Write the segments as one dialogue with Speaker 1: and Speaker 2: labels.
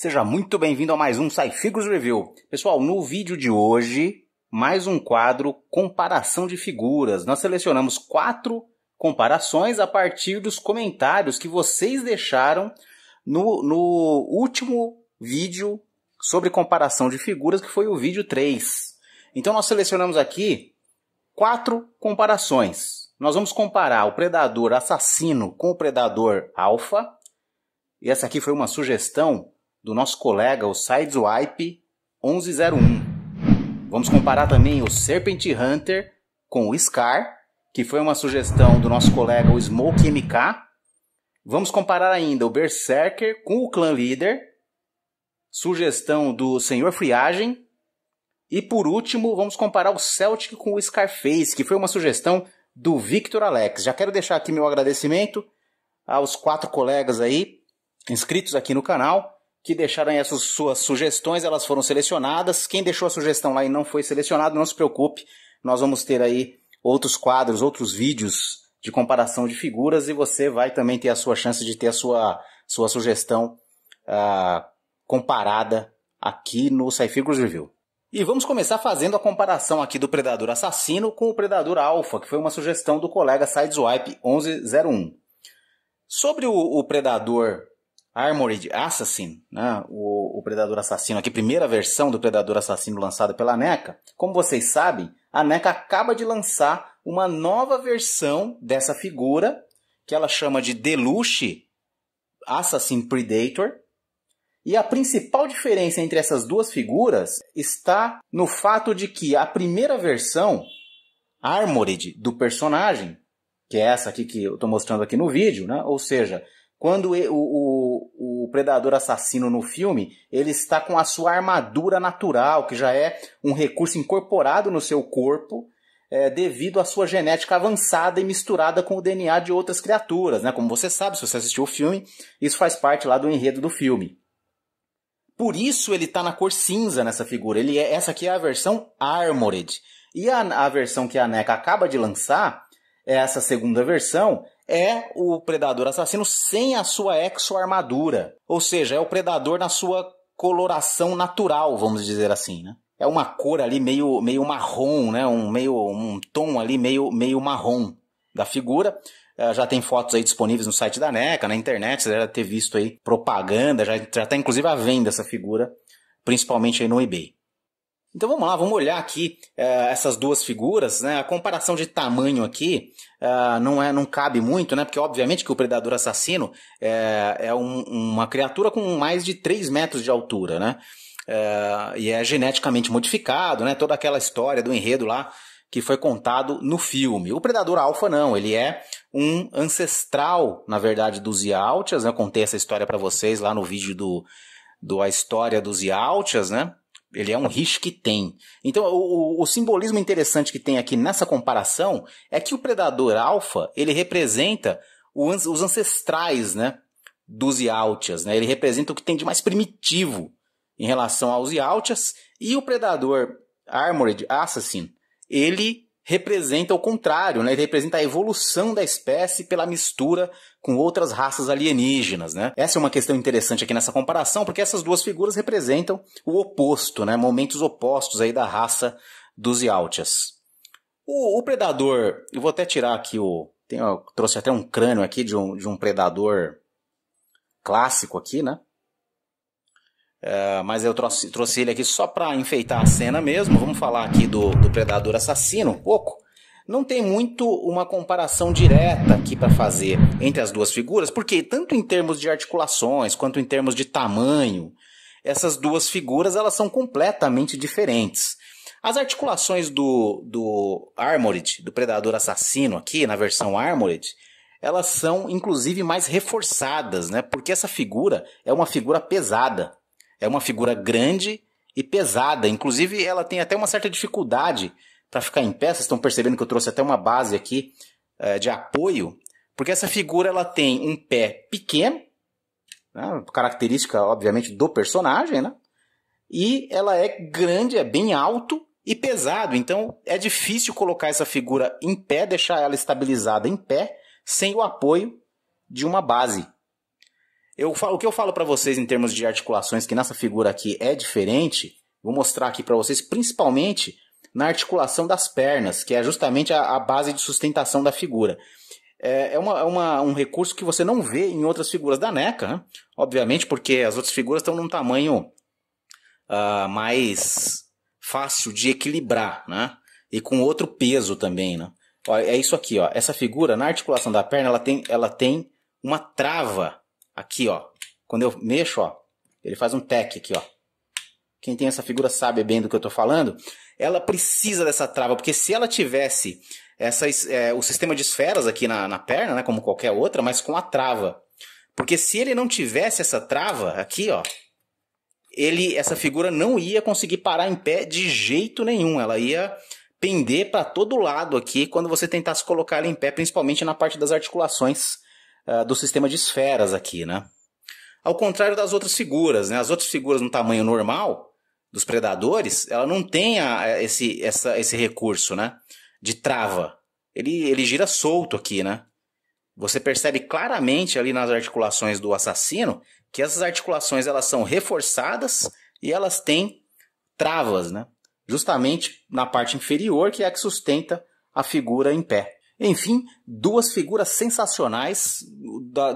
Speaker 1: Seja muito bem-vindo a mais um Saifigos Review. Pessoal, no vídeo de hoje, mais um quadro comparação de figuras. Nós selecionamos quatro comparações a partir dos comentários que vocês deixaram no, no último vídeo sobre comparação de figuras, que foi o vídeo 3. Então nós selecionamos aqui quatro comparações nós vamos comparar o predador assassino com o predador alfa. E essa aqui foi uma sugestão do nosso colega, o Sideswipe 1101. Vamos comparar também o Serpent Hunter com o Scar, que foi uma sugestão do nosso colega, o Smoke MK. Vamos comparar ainda o Berserker com o Clan Leader, sugestão do Senhor Friagem. E por último, vamos comparar o Celtic com o Scarface, que foi uma sugestão do Victor Alex. Já quero deixar aqui meu agradecimento aos quatro colegas aí inscritos aqui no canal que deixaram aí suas sugestões, elas foram selecionadas. Quem deixou a sugestão lá e não foi selecionado, não se preocupe, nós vamos ter aí outros quadros, outros vídeos de comparação de figuras e você vai também ter a sua chance de ter a sua, sua sugestão uh, comparada aqui no Cyfigures Review. E vamos começar fazendo a comparação aqui do Predador Assassino com o Predador Alpha, que foi uma sugestão do colega Sideswipe 1101. Sobre o, o Predador Armored Assassin, né, o, o, Predador Assassino, aqui, primeira versão do Predador Assassino lançada pela NECA. Como vocês sabem, a NECA acaba de lançar uma nova versão dessa figura, que ela chama de Deluxe Assassin Predator. E a principal diferença entre essas duas figuras está no fato de que a primeira versão Armored do personagem, que é essa aqui que eu estou mostrando aqui no vídeo, né? ou seja, quando o, o o, predador assassino no filme, ele está com a sua armadura natural, que já é um recurso incorporado no seu corpo, é, devido à sua genética avançada e misturada com o DNA de outras criaturas, né? Como você sabe, se você assistiu o filme, isso faz parte lá do enredo do filme. Por isso ele está na cor cinza nessa figura. Ele é, essa aqui é a versão Armored. E a, a versão que a NECA acaba de lançar, é essa segunda versão, é o predador assassino sem a sua exoarmadura. Ou seja, é o predador na sua coloração natural, vamos dizer assim, né? É uma cor ali meio, meio marrom, né? Um, meio, um tom ali meio, meio marrom da figura. É, já tem fotos aí disponíveis no site da NECA, na internet, você deve ter visto aí propaganda, já, está inclusive à venda essa figura, principalmente aí no eBay. Então vamos lá, vamos olhar aqui uh, essas duas figuras, né? A comparação de tamanho aqui uh, não é, não cabe muito, né? Porque obviamente que o predador assassino é, é um, uma criatura com mais de 3 metros de altura, né? Uh, e é geneticamente modificado, né? Toda aquela história do enredo lá que foi contado no filme. O predador alfa não, ele é um ancestral, na verdade, dos Yautias. Né? Eu contei essa história para vocês lá no vídeo do, do A História dos Yautias, né? Ele é um risco que tem. Então, o, o, o, simbolismo interessante que tem aqui nessa comparação é que o predador alfa, ele representa os, os ancestrais, né? Dos Yautias, né? Ele representa o que tem de mais primitivo em relação aos Yautias. E o predador Armored Assassin, ele representa o contrário, né? Ele representa a evolução da espécie pela mistura com outras raças alienígenas, né? Essa é uma questão interessante aqui nessa comparação, porque essas duas figuras representam o oposto, né? Momentos opostos aí da raça dos Yautias. O, o predador, eu vou até tirar aqui o, tem, trouxe até um crânio aqui de um, de um predador clássico aqui, né? É, mas eu trouxe, trouxe, ele aqui só para enfeitar a cena mesmo. Vamos falar aqui do, do Predador Assassino um pouco. Não tem muito uma comparação direta aqui para fazer entre as duas figuras, porque tanto em termos de articulações quanto em termos de tamanho, essas duas figuras elas são completamente diferentes. As articulações do, do Armored, do Predador Assassino aqui, na versão Armored, elas são inclusive mais reforçadas, né? Porque essa figura é uma figura pesada. É uma figura grande e pesada. Inclusive, ela tem até uma certa dificuldade para ficar em pé. Vocês estão percebendo que eu trouxe até uma base aqui uh, de apoio, porque essa figura ela tem um pé pequeno, né? característica, obviamente, do personagem, né? E ela é grande, é bem alto e pesado. Então é difícil colocar essa figura em pé, deixar ela estabilizada em pé, sem o apoio de uma base. Eu falo, o que eu falo para vocês em termos de articulações, que nessa figura aqui é diferente, vou mostrar aqui para vocês, principalmente na articulação das pernas, que é justamente a, a base de sustentação da figura. É, é, uma, é uma, um recurso que você não vê em outras figuras da NECA, né? obviamente, porque as outras figuras estão num tamanho uh, mais fácil de equilibrar, né? E com outro peso também, né? Olha, é isso aqui, ó. Essa figura, na articulação da perna, ela tem, ela tem uma trava Aqui, ó. Quando eu mexo, ó, ele faz um tec aqui, ó. Quem tem essa figura sabe bem do que eu estou falando. Ela precisa dessa trava, porque se ela tivesse essas, é, o sistema de esferas aqui na, na perna, né, como qualquer outra, mas com a trava. Porque se ele não tivesse essa trava aqui, ó, ele, essa figura não ia conseguir parar em pé de jeito nenhum. Ela ia pender para todo lado aqui quando você tentasse colocar ela em pé, principalmente na parte das articulações ah, do sistema de esferas aqui, né? Ao contrário das outras figuras, né? As outras figuras no tamanho normal dos predadores, ela não tem a, esse, essa, esse recurso, né? De trava. Ele, ele gira solto aqui, né? Você percebe claramente ali nas articulações do assassino que essas articulações elas são reforçadas e elas têm travas, né? Justamente na parte inferior que é a que sustenta a figura em pé. Enfim, duas figuras sensacionais,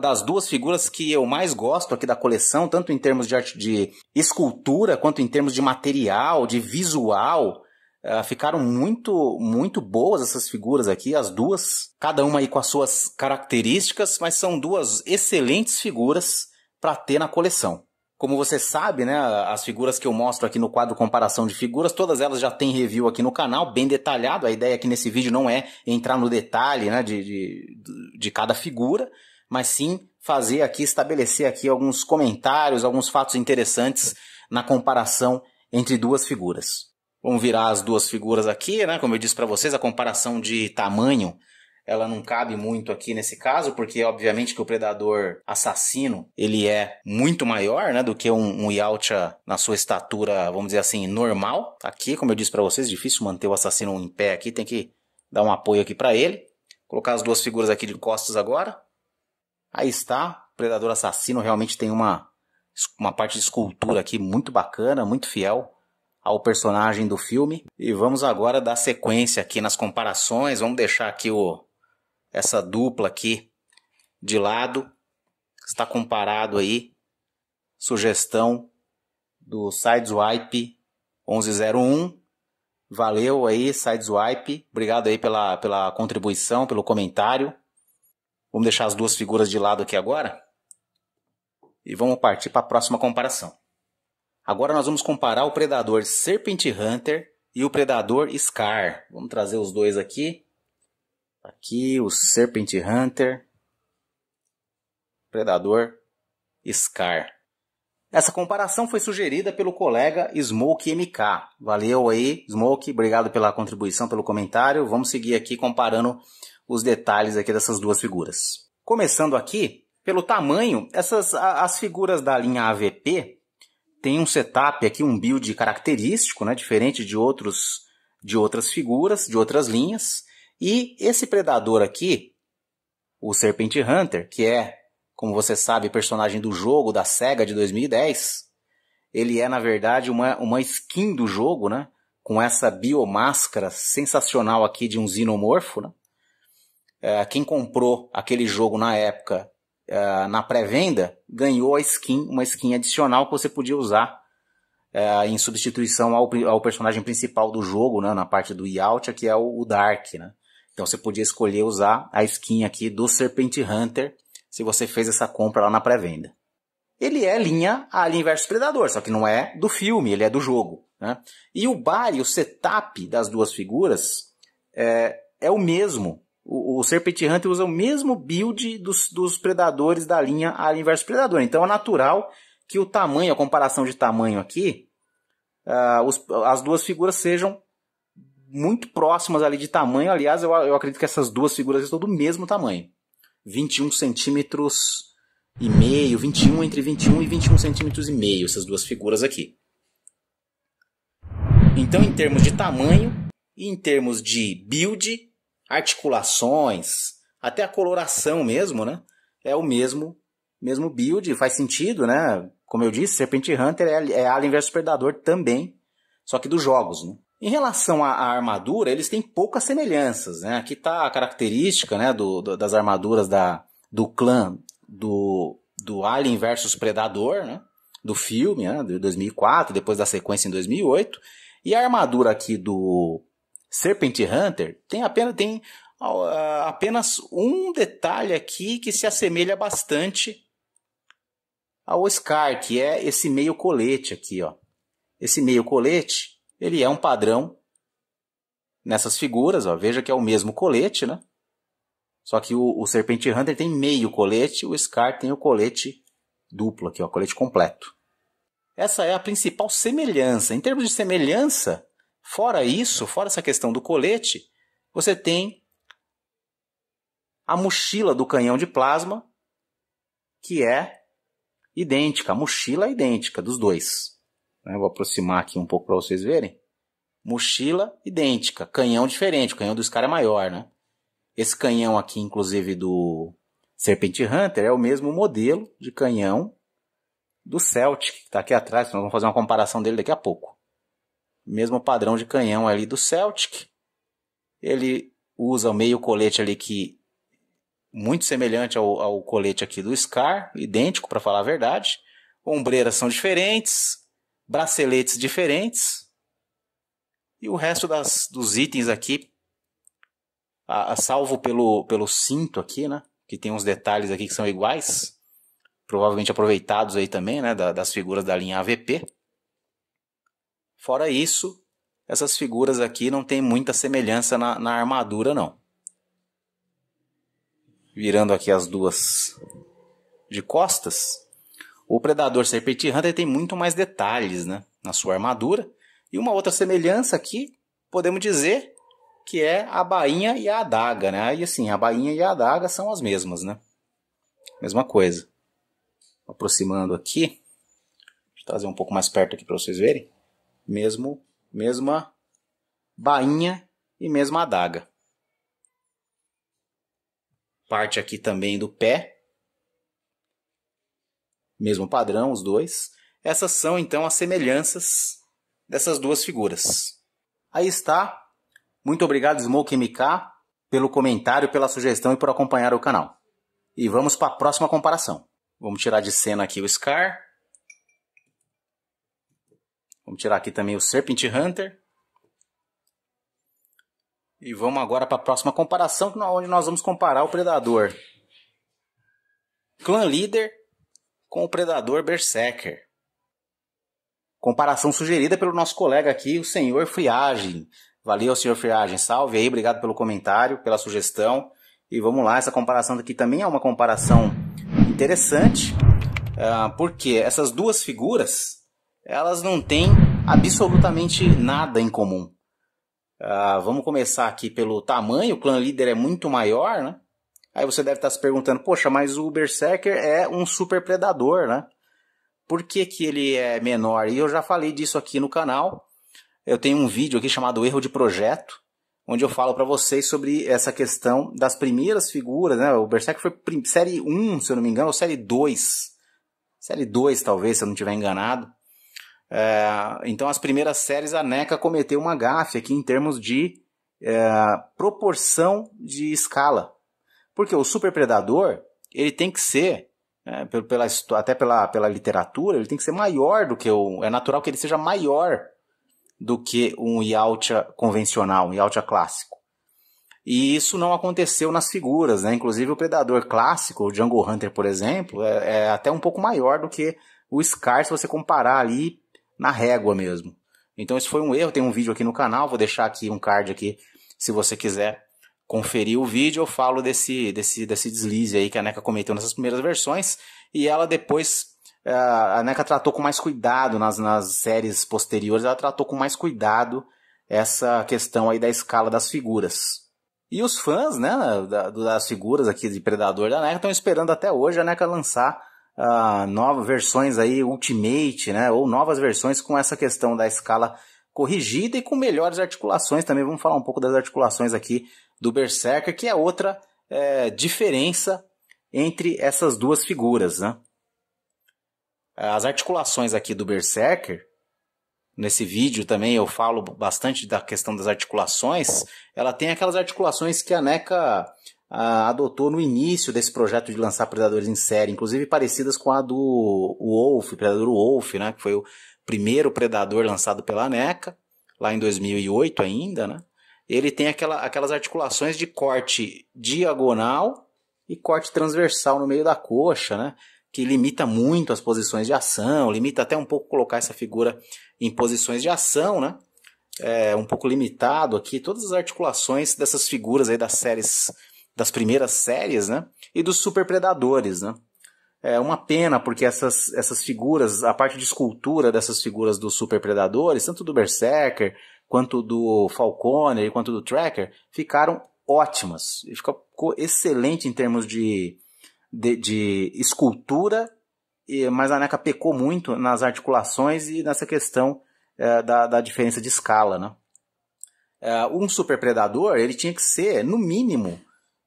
Speaker 1: das duas figuras que eu mais gosto aqui da coleção, tanto em termos de arte de escultura, quanto em termos de material, de visual. Ah, ficaram muito, muito boas essas figuras aqui, as duas, cada uma aí com as suas características, mas são duas excelentes figuras para ter na coleção. Como você sabe, né, as figuras que eu mostro aqui no quadro Comparação de Figuras, todas elas já tem review aqui no canal, bem detalhado. A ideia aqui nesse vídeo não é entrar no detalhe né, de, de, de cada figura, mas sim fazer aqui, estabelecer aqui alguns comentários, alguns fatos interessantes na comparação entre duas figuras. Vamos virar as duas figuras aqui, né? Como eu disse para vocês, a comparação de tamanho ela não cabe muito aqui nesse caso, porque obviamente que o predador assassino ele é muito maior, né, do que um, um na sua estatura, vamos dizer assim, normal. Tá aqui, como eu disse para vocês, difícil manter o assassino em pé aqui, tem que dar um apoio aqui para ele. Colocar as duas figuras aqui de costas agora. Aí está, o predador assassino realmente tem uma uma parte de escultura aqui muito bacana, muito fiel ao personagem do filme. E vamos agora dar sequência aqui nas comparações. Vamos deixar aqui o essa dupla aqui de lado. Está comparado aí. Sugestão do Sideswipe 1101. Valeu aí, Sideswipe. Obrigado aí pela, pela contribuição, pelo comentário. Vamos deixar as duas figuras de lado aqui agora. E vamos partir para a próxima comparação. Agora nós vamos comparar o predador Serpent Hunter e o predador Scar. Vamos trazer os dois aqui. Aqui o Serpent Hunter, Predador, Scar. Essa comparação foi sugerida pelo colega Smoke MK. Valeu aí, Smoke, obrigado pela contribuição, pelo comentário. Vamos seguir aqui comparando os detalhes aqui dessas duas figuras. Começando aqui pelo tamanho, essas as figuras da linha AVP têm um setup aqui, um build característico, né, diferente de outros de outras figuras, de outras linhas. E esse predador aqui, o Serpent Hunter, que é, como você sabe, personagem do jogo da SEGA de 2010, ele é, na verdade, uma, uma skin do jogo, né? Com essa biomáscara sensacional aqui de um xenomorfo, né? É, quem comprou aquele jogo na época, é, na pré-venda, ganhou a skin, uma skin adicional que você podia usar é, em substituição ao, ao personagem principal do jogo, né? Na parte do Yautja, que é o, o Dark, né? Então você podia escolher usar a skin aqui do Serpent Hunter se você fez essa compra lá na pré-venda. Ele é linha Alien vs Predador, só que não é do filme, ele é do jogo. Né? E o bar e o setup das duas figuras é, é o mesmo. O, o Serpent Hunter usa o mesmo build dos, dos predadores da linha Alien vs Predador. Então é natural que o tamanho, a comparação de tamanho aqui, uh, os, as duas figuras sejam muito próximas ali de tamanho. Aliás, eu, eu acredito que essas duas figuras estão do mesmo tamanho. 21 centímetros e meio, 21 entre 21 e 21 centímetros e meio, essas duas figuras aqui. Então, em termos de tamanho e em termos de build, articulações, até a coloração mesmo, né? É o mesmo, mesmo build, faz sentido, né? Como eu disse, Serpent Hunter é, é Alien vs Predador também, só que dos jogos, né? Em relação à, armadura, eles têm poucas semelhanças, né? Aqui está a característica, né, do, do, das armaduras da, do clã do, do Alien versus Predador, né? Do filme, né, de 2004, depois da sequência em 2008. E a armadura aqui do Serpent Hunter tem apenas, tem, uh, apenas um detalhe aqui que se assemelha bastante ao Scar, que é esse meio colete aqui, ó. Esse meio colete ele é um padrão nessas figuras, ó. veja que é o mesmo colete, né? Só que o, o Serpent Hunter tem meio colete, o Scar tem o colete duplo aqui, ó, colete completo. Essa é a principal semelhança. Em termos de semelhança, fora isso, fora essa questão do colete, você tem a mochila do canhão de plasma, que é idêntica, a mochila é idêntica dos dois. Né? Vou aproximar aqui um pouco para vocês verem. Mochila idêntica, canhão diferente. O canhão dos caras é maior, né? Esse canhão aqui, inclusive, do Serpent Hunter, é o mesmo modelo de canhão do Celtic, que está aqui atrás. Nós vamos fazer uma comparação dele daqui a pouco. Mesmo padrão de canhão ali do Celtic. Ele usa o meio colete ali que muito semelhante ao, ao colete aqui do Scar, idêntico para falar a verdade. Ombreiras são diferentes, braceletes diferentes. E o resto das, dos itens aqui, a, a salvo pelo, pelo cinto aqui, né? Que tem uns detalhes aqui que são iguais. Provavelmente aproveitados aí também, né? Da, das figuras da linha AVP. Fora isso, essas figuras aqui não tem muita semelhança na, na armadura, não. Virando aqui as duas de costas, o predador Serpente Hunter tem muito mais detalhes né, na sua armadura. E uma outra semelhança aqui, podemos dizer que é a bainha e a adaga, né? E assim, a bainha e a adaga são as mesmas, né? Mesma coisa. Aproximando aqui, deixa eu trazer um pouco mais perto aqui para vocês verem. Mesmo, mesma bainha e mesma adaga. Parte aqui também do pé, mesmo padrão, os dois. Essas são então as semelhanças dessas duas figuras. Aí está. Muito obrigado, Smoke MK, pelo comentário, pela sugestão e por acompanhar o canal. E vamos para a próxima comparação. Vamos tirar de cena aqui o Scar. Vamos tirar aqui também o Serpent Hunter. E vamos agora para a próxima comparação, onde nós vamos comparar o Predador Clã Líder com o predador Berserker. Comparação sugerida pelo nosso colega aqui, o senhor Friagem. Valeu, senhor Friagem. Salve aí, obrigado pelo comentário, pela sugestão. E vamos lá, essa comparação daqui também é uma comparação interessante, ah, porque essas duas figuras, elas não têm absolutamente nada em comum. Ah, vamos começar aqui pelo tamanho. O clã líder é muito maior, né? Aí você deve estar se perguntando, poxa, mas o Berserker é um super predador, né? Por que, que ele é menor? E eu já falei disso aqui no canal. Eu tenho um vídeo aqui chamado Erro de Projeto, onde eu falo para vocês sobre essa questão das primeiras figuras, né? O Berserker foi série 1, se eu não me engano, ou série 2. Série 2, talvez, se eu não estiver enganado. É, então, as primeiras séries, a NECA cometeu uma gafe aqui em termos de é, proporção de escala. Porque o super predador ele tem que ser, é, pela, até pela, pela literatura, ele tem que ser maior do que o. É natural que ele seja maior do que um Yautja convencional, um Yautja clássico. E isso não aconteceu nas figuras, né? Inclusive o predador clássico, o Jungle Hunter, por exemplo, é, é até um pouco maior do que o Scar se você comparar ali na régua mesmo. Então isso foi um erro, tem um vídeo aqui no canal, vou deixar aqui um card aqui se você quiser conferir o vídeo, eu falo desse, desse, desse deslize aí que a NECA cometeu nessas primeiras versões, e ela depois. Eh, a NECA tratou com mais cuidado nas, nas séries posteriores, ela tratou com mais cuidado essa questão aí da escala das figuras. E os fãs, né, das figuras aqui de Predador da NECA estão esperando até hoje a NECA lançar uh, novas versões aí Ultimate, né, ou novas versões com essa questão da escala corrigida e com melhores articulações também. Vamos falar um pouco das articulações aqui do Berserker, que é outra é, diferença entre essas duas figuras. Né? As articulações aqui do Berserker, nesse vídeo também eu falo bastante da questão das articulações, ela tem aquelas articulações que a NECA a, adotou no início desse projeto de lançar predadores em série, inclusive parecidas com a do Wolf, Predador Wolf, né, que foi o primeiro predador lançado pela NECA, lá em 2008 ainda, né? ele tem aquela, aquelas articulações de corte diagonal e corte transversal no meio da coxa, né? Que limita muito as posições de ação, limita até um pouco colocar essa figura em posições de ação, né? É um pouco limitado aqui. Todas as articulações dessas figuras aí das séries, das primeiras séries, né? E dos superpredadores, né? É uma pena, porque essas, essas figuras, a parte de escultura dessas figuras dos superpredadores, tanto do Berserker quanto do Falconer, quanto do Tracker, ficaram ótimas. Ficou excelente em termos de, de, de escultura, mas a NECA pecou muito nas articulações e nessa questão é, da, da diferença de escala, né? É, um super predador, ele tinha que ser, no mínimo,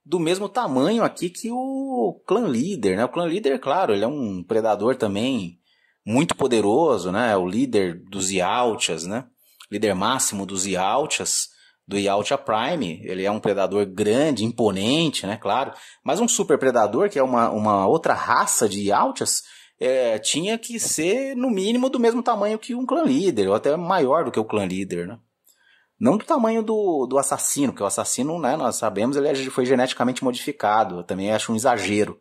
Speaker 1: do mesmo tamanho aqui que o clã líder, né? O clã líder, claro, ele é um predador também muito poderoso, né? É o líder dos Yautias, né? líder máximo dos Yautjas do Yautja Prime. Ele é um predador grande, imponente, né? Claro. Mas um super predador, que é uma, uma outra raça de Yautjas é, tinha que ser, no mínimo, do mesmo tamanho que um clã líder, ou até maior do que o clã líder, né? Não do tamanho do, do assassino, que o assassino, né, nós sabemos, ele é, foi geneticamente modificado. Eu também acho um exagero.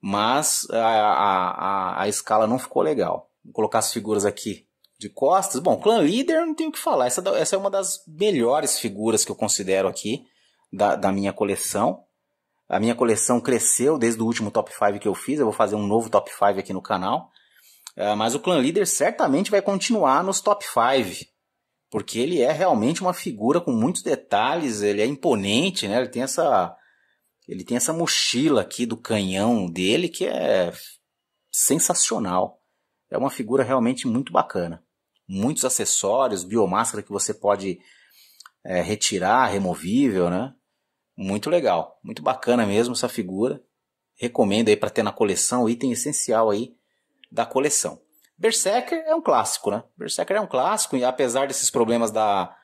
Speaker 1: Mas a, a, a, a escala não ficou legal. Vou colocar as figuras aqui de costas. Bom, clã líder não tenho o que falar. Essa, é essa é uma das melhores figuras que eu considero aqui da, da minha coleção. A minha coleção cresceu desde o último top 5 que eu fiz. Eu vou fazer um novo top 5 aqui no canal. Uh, mas o clã líder certamente vai continuar nos top 5. Porque ele é realmente uma figura com muitos detalhes. Ele é imponente, né? Ele tem essa. Ele tem essa mochila aqui do canhão dele que é sensacional. É uma figura realmente muito bacana muitos acessórios, biomáscara que você pode é, retirar, removível, né? Muito legal, muito bacana mesmo essa figura. Recomendo aí para ter na coleção, item essencial aí da coleção. Berserker é um clássico, né? Berserker é um clássico e apesar desses problemas da,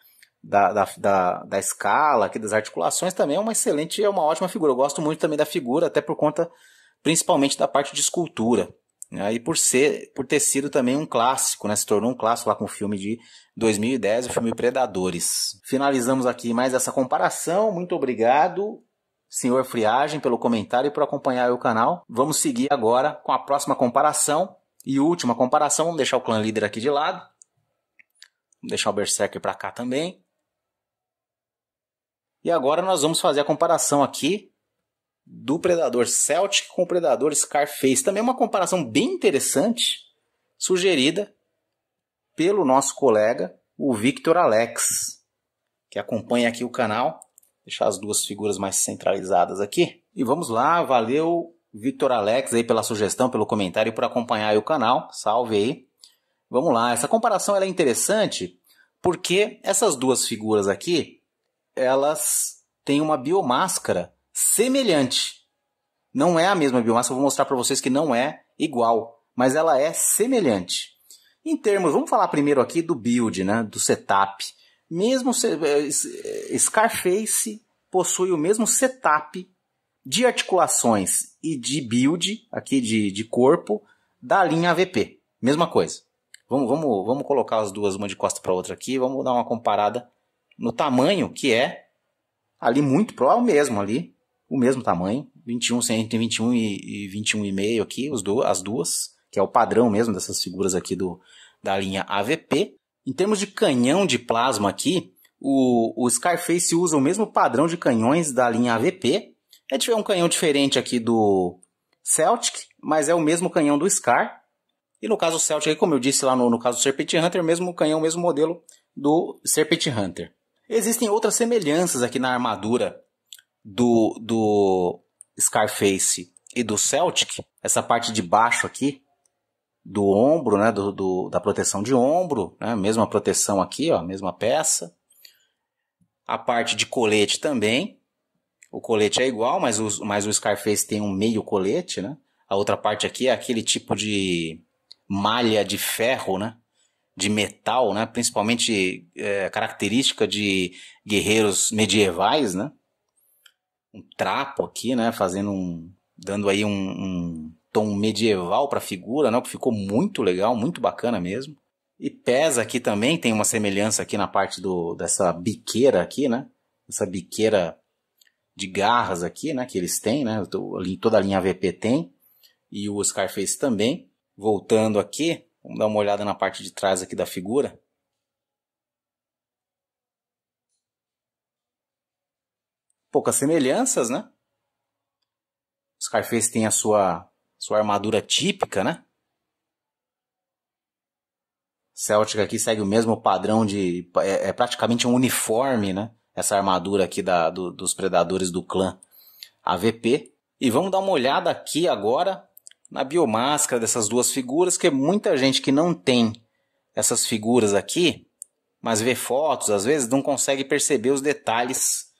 Speaker 1: da, da, da, da escala, aqui das articulações, também é uma excelente, é uma ótima figura. Eu gosto muito também da figura, até por conta principalmente da parte de escultura. Aí né? por ser, por ter sido também um clássico, né? Se tornou um clássico lá com o filme de 2010, o filme Predadores. Finalizamos aqui mais essa comparação. Muito obrigado, senhor Friagem, pelo comentário e por acompanhar o canal. Vamos seguir agora com a próxima comparação e última comparação. Vamos deixar o clã líder aqui de lado. Vamos deixar o Berserker para cá também. E agora nós vamos fazer a comparação aqui do Predador Celtic com o Predador Scarface. Também uma comparação bem interessante, sugerida pelo nosso colega, o Victor Alex, que acompanha aqui o canal. Deixar as duas figuras mais centralizadas aqui. E vamos lá, valeu Victor Alex aí pela sugestão, pelo comentário e por acompanhar o canal. Salve aí. Vamos lá, essa comparação é interessante porque essas duas figuras aqui, elas têm uma biomáscara semelhante. Não é a mesma biomassa, eu vou mostrar para vocês que não é igual, mas ela é semelhante. Em termos, vamos falar primeiro aqui do build, né, do setup. Mesmo eh, eh, Scarface possui o mesmo setup de articulações e de build, aqui de, de corpo, da linha AVP. Mesma coisa. Vamos, vamos, vamos colocar as duas, uma de costa para outra aqui, vamos dar uma comparada no tamanho que é ali muito próximo mesmo ali o mesmo tamanho, 21 entre 21 e, e 21,5 aqui, os do, as duas, que é o padrão mesmo dessas figuras aqui do, da linha AVP. Em termos de canhão de plasma aqui, o, o Scarface usa o mesmo padrão de canhões da linha AVP. é gente é um canhão diferente aqui do Celtic, mas é o mesmo canhão do Scar. E no caso do Celtic, como eu disse lá no, no caso do Serpent Hunter, é mesmo canhão, mesmo modelo do Serpent Hunter. Existem outras semelhanças aqui na armadura do, do Scarface e do Celtic, essa parte de baixo aqui, do ombro, né, do, do, da proteção de ombro, né, mesma proteção aqui, ó, mesma peça. A parte de colete também. O colete é igual, mas o, mas o Scarface tem um meio colete, né? A outra parte aqui é aquele tipo de malha de ferro, né? De metal, né? Principalmente é, característica de guerreiros medievais, né? um trapo aqui, né? Fazendo um. dando aí um, um tom medieval para a figura, né? Que ficou muito legal, muito bacana mesmo. E pesa aqui também, tem uma semelhança aqui na parte do, dessa biqueira aqui, né? Essa biqueira de garras aqui, né? Que eles têm, né? Toda a linha VP tem. E o Scarface também. Voltando aqui, vamos dar uma olhada na parte de trás aqui da figura. poucas semelhanças, né? Scarface tem a sua, sua armadura típica, né? Celtic aqui segue o mesmo padrão de. É, é praticamente um uniforme, né? Essa armadura aqui da, do, dos predadores do clã AVP. E vamos dar uma olhada aqui agora na biomáscara dessas duas figuras, que muita gente que não tem essas figuras aqui, mas vê fotos, às vezes não consegue perceber os detalhes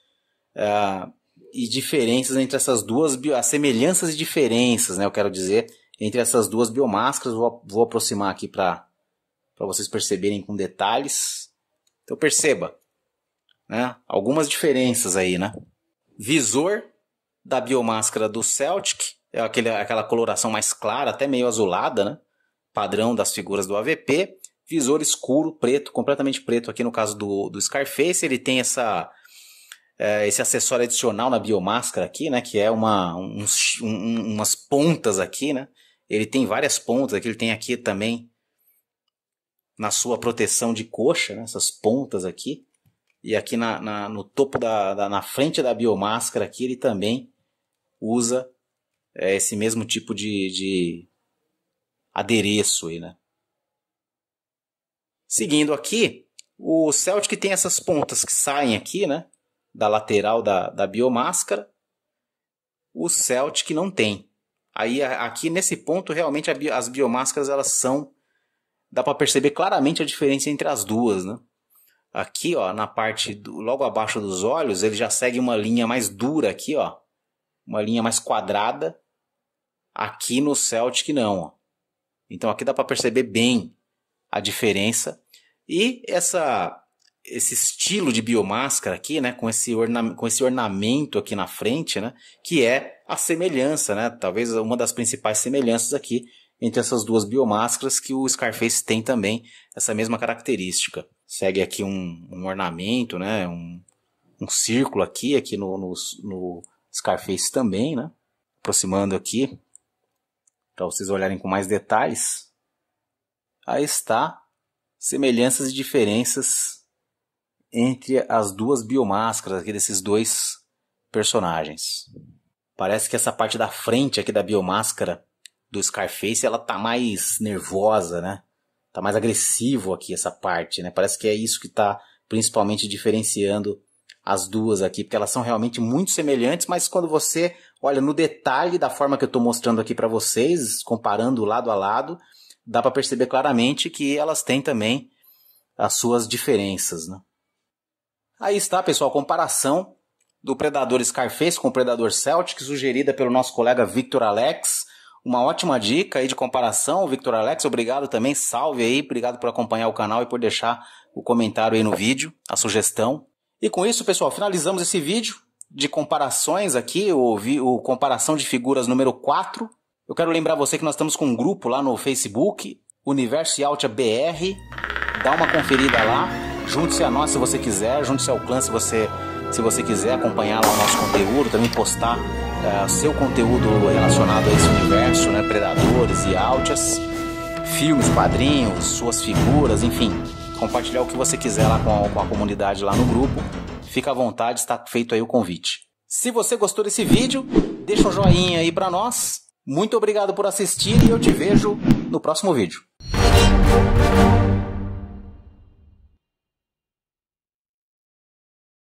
Speaker 1: uh, e diferenças entre essas duas, as semelhanças e diferenças, né, eu quero dizer, entre essas duas biomáscaras. Vou, vou aproximar aqui para vocês perceberem com detalhes. Então perceba, né, algumas diferenças aí, né? Visor da biomáscara do Celtic, é aquele, aquela coloração mais clara, até meio azulada, né? Padrão das figuras do AVP. Visor escuro, preto, completamente preto aqui no caso do, do Scarface. Ele tem essa é, esse acessório adicional na biomáscara aqui, né? Que é uma, uns, um, umas pontas aqui, né? Ele tem várias pontas aqui, ele tem aqui também na sua proteção de coxa, né, essas pontas aqui. E aqui na, na no topo da, da, na frente da biomáscara aqui, ele também usa é, esse mesmo tipo de, de adereço aí, né? Seguindo aqui, o Celtic tem essas pontas que saem aqui, né? da lateral da, da biomáscara, o Celtic não tem. Aí aqui nesse ponto realmente as biomáscaras elas são dá para perceber claramente a diferença entre as duas, né? Aqui, ó, na parte do, logo abaixo dos olhos, ele já segue uma linha mais dura aqui, ó, uma linha mais quadrada. Aqui no Celtic não, ó. Então aqui dá para perceber bem a diferença. E essa esse estilo de biomáscara aqui, né, com esse, com esse ornamento aqui na frente, né, que é a semelhança, né, talvez uma das principais semelhanças aqui entre essas duas biomáscaras que o Scarface tem também essa mesma característica. Segue aqui um, um ornamento, né, um, um círculo aqui, aqui no, no, no Scarface também, né, aproximando aqui para vocês olharem com mais detalhes. Aí está semelhanças e diferenças entre as duas biomáscaras aqui desses dois personagens. Parece que essa parte da frente aqui da biomáscara do Scarface, ela tá mais nervosa, né? Tá mais agressivo aqui essa parte, né? Parece que é isso que tá principalmente diferenciando as duas aqui, porque elas são realmente muito semelhantes, mas quando você olha no detalhe da forma que eu estou mostrando aqui para vocês, comparando lado a lado, dá para perceber claramente que elas têm também as suas diferenças, né? Aí está, pessoal, a comparação do Predador Scarface com o Predador Celtic, sugerida pelo nosso colega Victor Alex. Uma ótima dica aí de comparação, Victor Alex. Obrigado também, salve aí, obrigado por acompanhar o canal e por deixar o comentário aí no vídeo, a sugestão. E com isso, pessoal, finalizamos esse vídeo de comparações aqui, o, o comparação de figuras número 4. Eu quero lembrar você que nós estamos com um grupo lá no Facebook, Universo Altia BR. Dá uma conferida lá. Junte-se a nós se você quiser, junte-se ao clã se você, se você quiser acompanhar lá o nosso conteúdo, também postar uh, seu conteúdo relacionado a esse universo, né? Predadores e Altias, filmes, quadrinhos, suas figuras, enfim. Compartilhar o que você quiser lá com a, com a comunidade lá no grupo. Fica à vontade, está feito aí o convite. Se você gostou desse vídeo, deixa um joinha aí para nós. Muito obrigado por assistir e eu te vejo no próximo vídeo.